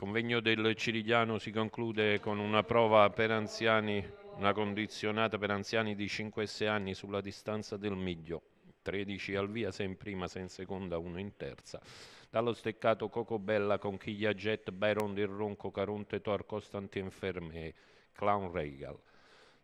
Il convegno del Cirigliano si conclude con una prova per anziani, una condizionata per anziani di 5 6 anni sulla distanza del miglio. 13 al via, se in prima, se in seconda, uno in terza. Dallo steccato Cocobella, Conchiglia Jet, Byron del Ronco, Caronte Tor, Costantin Fermé, Clown Regal.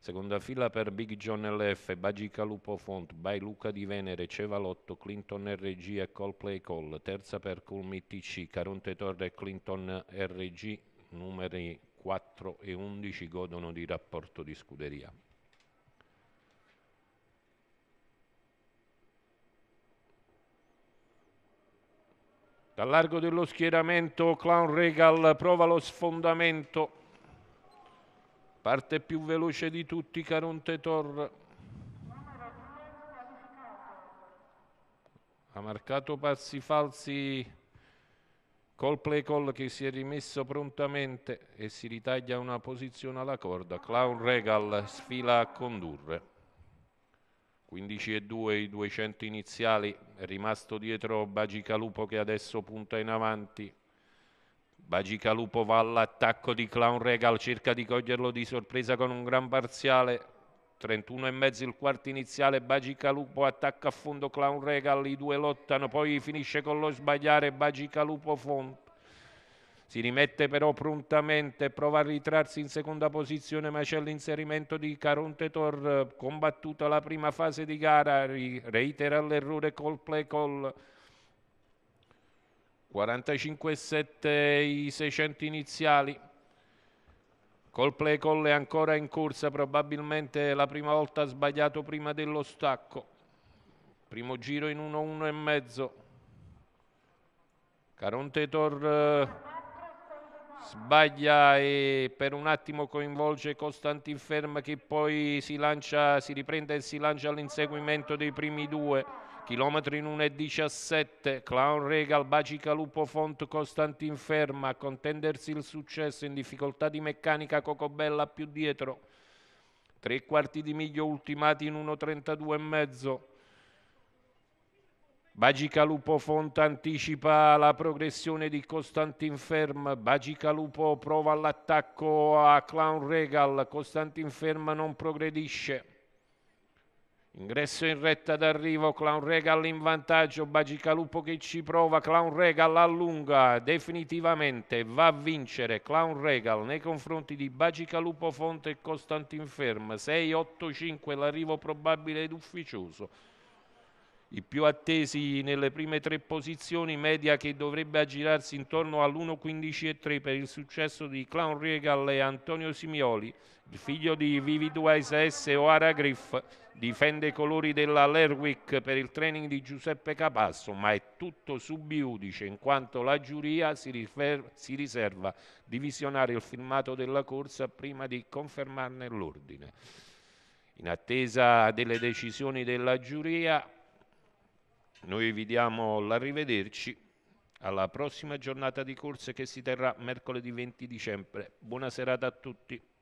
Seconda fila per Big John LF, Bagica Lupo Font, Bai Luca di Venere, Cevalotto, Clinton RG e Coldplay Call. Terza per Culmi TC, Caronte Torre e Clinton RG, numeri 4 e 11, godono di rapporto di scuderia. Dal largo dello schieramento Clown Regal prova lo sfondamento Parte più veloce di tutti Caronte Tor. Ha marcato passi falsi col play call che si è rimesso prontamente e si ritaglia una posizione alla corda. Clown Regal sfila a condurre. 15 e 2 i 200 iniziali, è rimasto dietro Bagicalupo che adesso punta in avanti. Bagica Lupo va all'attacco di Clown Regal, cerca di coglierlo di sorpresa con un gran parziale. 31,5 il quarto iniziale, Bagica Lupo attacca a fondo Clown Regal, i due lottano, poi finisce con lo sbagliare Bagica Lupo Font. Si rimette però prontamente, prova a ritrarsi in seconda posizione, ma c'è l'inserimento di Caronte Tor, combattuta la prima fase di gara, reitera l'errore col play call 45-7 i 600 iniziali. Colple Colle ancora in corsa, probabilmente la prima volta ha sbagliato prima dello stacco. Primo giro in 1-1,5. Caronte Tor eh, sbaglia e per un attimo coinvolge Costantin Ferm che poi si, lancia, si riprende e si lancia all'inseguimento dei primi due chilometri in 1,17, Clown Regal, Bacica Lupo Font, Costantin Ferma, a contendersi il successo in difficoltà di meccanica Cocobella più dietro, tre quarti di miglio ultimati in 1.32 e mezzo, Bagica Lupo Font anticipa la progressione di Costantin Ferm, Bagica Lupo prova l'attacco a Clown Regal, Costantin Ferm non progredisce. Ingresso in retta d'arrivo, Clown Regal in vantaggio, Bagicalupo che ci prova, Clown Regal allunga definitivamente, va a vincere Clown Regal nei confronti di Bagicalupo Fonte e Costantin Ferm, 6-8-5 l'arrivo probabile ed ufficioso i più attesi nelle prime tre posizioni, media che dovrebbe aggirarsi intorno all'1,15,3 per il successo di Clown Regal e Antonio Simioli. Il figlio di Vivid Wise Oara Griff difende i colori della Lerwick per il training di Giuseppe Capasso, ma è tutto subiudice in quanto la giuria si, si riserva di visionare il filmato della corsa prima di confermarne l'ordine. In attesa delle decisioni della giuria, noi vi diamo l'arrivederci alla prossima giornata di corse che si terrà mercoledì 20 dicembre. Buona serata a tutti.